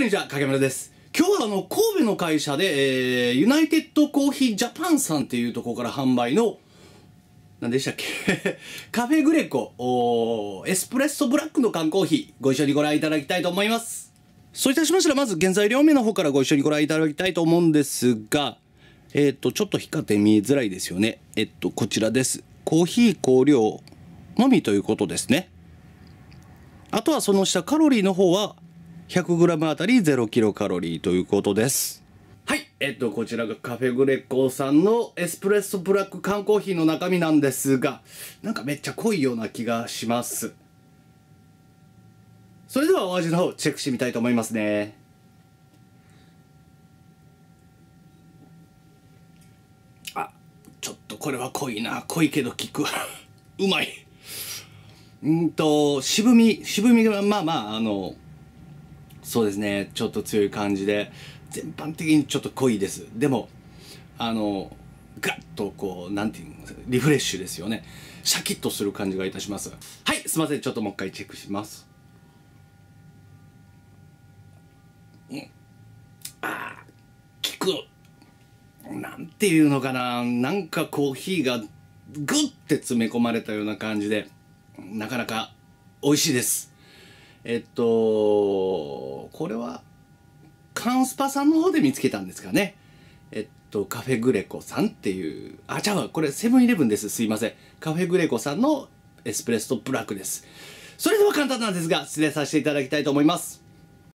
こんにちは、影村です。今日はあの、神戸の会社で、えー、ユナイテッドコーヒージャパンさんっていうところから販売の、何でしたっけ カフェグレコ、エスプレッソブラックの缶コーヒー、ご一緒にご覧いただきたいと思います。そういたしましたら、まず原材料名の方からご一緒にご覧いただきたいと思うんですが、えっ、と、ちょっと光って見えづらいですよね。えっと、こちらです。コーヒー香料のみということですね。あとはその下カロリーの方は 100g あたり 0kcal ということです。はい。えっと、こちらがカフェグレッコーさんのエスプレッソブラック缶コーヒーの中身なんですが、なんかめっちゃ濃いような気がします。それではお味の方チェックしてみたいと思いますね。あ、ちょっとこれは濃いな。濃いけど効く。うまい。うんと、渋み、渋みがまあまあ、あの、そうですねちょっと強い感じで全般的にちょっと濃いですでもあのガッとこう何ていうんですかリフレッシュですよねシャキッとする感じがいたしますはいすいませんちょっともう一回チェックしますうあ効くなんていうのかななんかコーヒーがグッて詰め込まれたような感じでなかなか美味しいですえっと、これは、カンスパさんの方で見つけたんですかね。えっと、カフェグレコさんっていう、あ、じゃあこれセブンイレブンです。すいません。カフェグレコさんのエスプレッソブラックです。それでは簡単なんですが、失礼させていただきたいと思います。